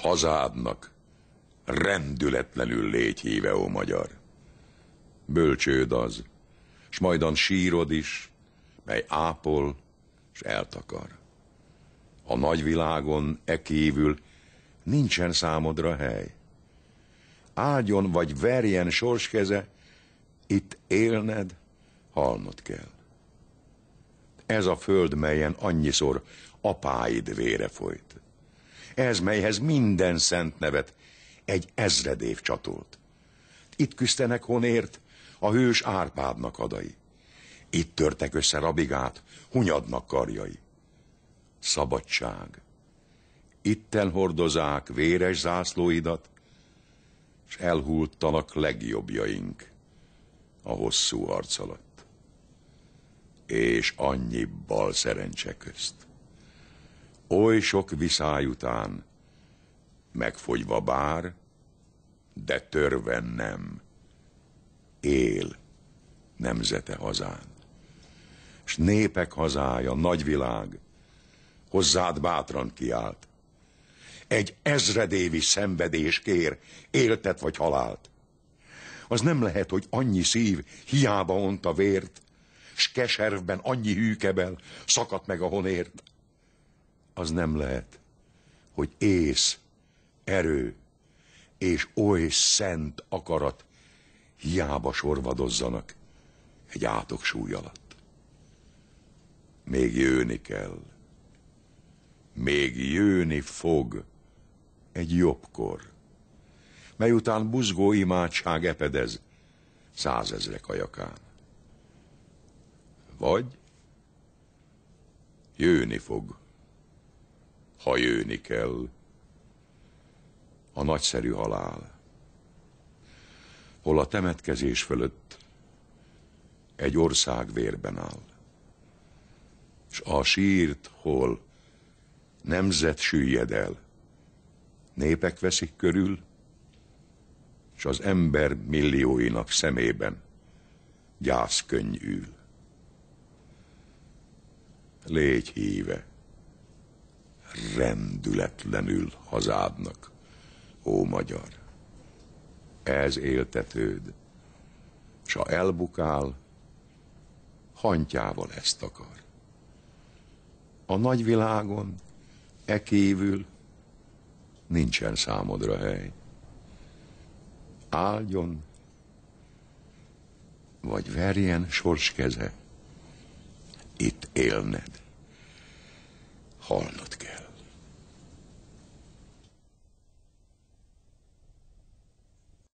hazádnak, rendületlenül légy híve, ó magyar. Bölcsőd az, s majdan sírod is, mely ápol, s eltakar. A nagyvilágon e kívül nincsen számodra hely. Ágyon vagy verjen sorskeze itt élned, halnod kell. Ez a föld, melyen annyiszor apáid vére folyt ez melyhez minden szent nevet egy ezred év csatolt. Itt küzdenek honért a hős Árpádnak adai. Itt törtek össze rabigát, hunyadnak karjai. Szabadság. Itten hordozák véres zászlóidat, és elhúltanak legjobbjaink a hosszú arc alatt. És annyi bal szerencse közt oly sok viszály után, megfogyva bár, de törven nem, él nemzete hazán. S népek hazája, nagyvilág, hozzád bátran kiált. Egy ezredévi szenvedés kér, éltet vagy halált. Az nem lehet, hogy annyi szív hiába ont a vért, s keservben annyi hűkebel szakadt meg a honért az nem lehet, hogy ész, erő és oly szent akarat hiába sorvadozzanak egy átok súly alatt. Még jönni kell, még jönni fog egy jobbkor, mely után buzgó imádság epedez százezrek ajakán. Vagy jönni fog ha jőni kell. A nagyszerű halál, hol a temetkezés fölött egy ország vérben áll, és a sírt, hol nemzet süllyed el, népek veszik körül, és az ember millióinak szemében gyászkönnyű. Légy híve! rendületlenül hazádnak. Ó, magyar, ez éltetőd, s ha elbukál, hantjával ezt akar. A nagyvilágon, e kívül nincsen számodra hely. Áldjon, vagy verjen sors keze, itt élned, halnod